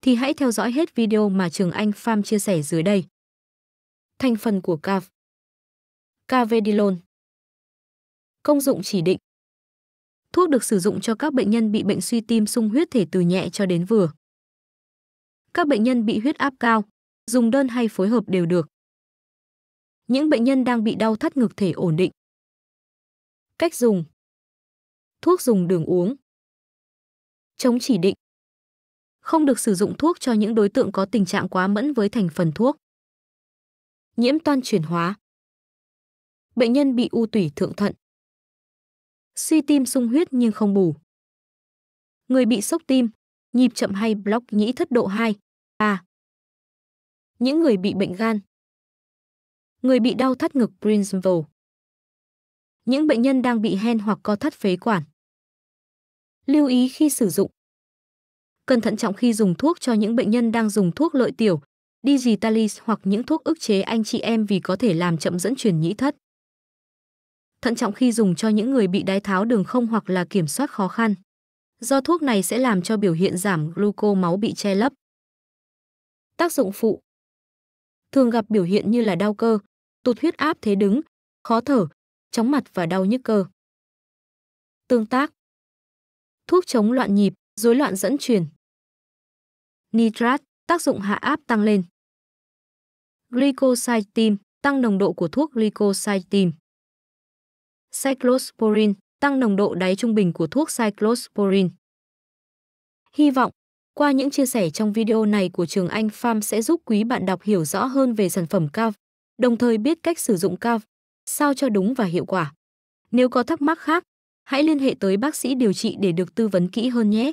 thì hãy theo dõi hết video mà Trường Anh Farm chia sẻ dưới đây. Thành phần của CAV Cavedilol Công dụng chỉ định Thuốc được sử dụng cho các bệnh nhân bị bệnh suy tim sung huyết thể từ nhẹ cho đến vừa. Các bệnh nhân bị huyết áp cao, dùng đơn hay phối hợp đều được. Những bệnh nhân đang bị đau thắt ngực thể ổn định. Cách dùng Thuốc dùng đường uống Chống chỉ định không được sử dụng thuốc cho những đối tượng có tình trạng quá mẫn với thành phần thuốc. Nhiễm toan chuyển hóa. Bệnh nhân bị u tủy thượng thận. Suy tim sung huyết nhưng không bù. Người bị sốc tim, nhịp chậm hay block nhĩ thất độ 2, 3. Những người bị bệnh gan. Người bị đau thắt ngực Prinzville. Những bệnh nhân đang bị hen hoặc co thắt phế quản. Lưu ý khi sử dụng cần thận trọng khi dùng thuốc cho những bệnh nhân đang dùng thuốc lợi tiểu, digitalis hoặc những thuốc ức chế anh chị em vì có thể làm chậm dẫn truyền nhĩ thất. Thận trọng khi dùng cho những người bị đái tháo đường không hoặc là kiểm soát khó khăn. Do thuốc này sẽ làm cho biểu hiện giảm gluco máu bị che lấp. Tác dụng phụ Thường gặp biểu hiện như là đau cơ, tụt huyết áp thế đứng, khó thở, chóng mặt và đau nhức cơ. Tương tác Thuốc chống loạn nhịp, rối loạn dẫn truyền nitrat, tác dụng hạ áp tăng lên. Glycoside tăng nồng độ của thuốc glycoside Cyclosporin, tăng nồng độ đáy trung bình của thuốc cyclosporin. Hy vọng, qua những chia sẻ trong video này của Trường Anh Farm sẽ giúp quý bạn đọc hiểu rõ hơn về sản phẩm CAV, đồng thời biết cách sử dụng CAV, sao cho đúng và hiệu quả. Nếu có thắc mắc khác, hãy liên hệ tới bác sĩ điều trị để được tư vấn kỹ hơn nhé.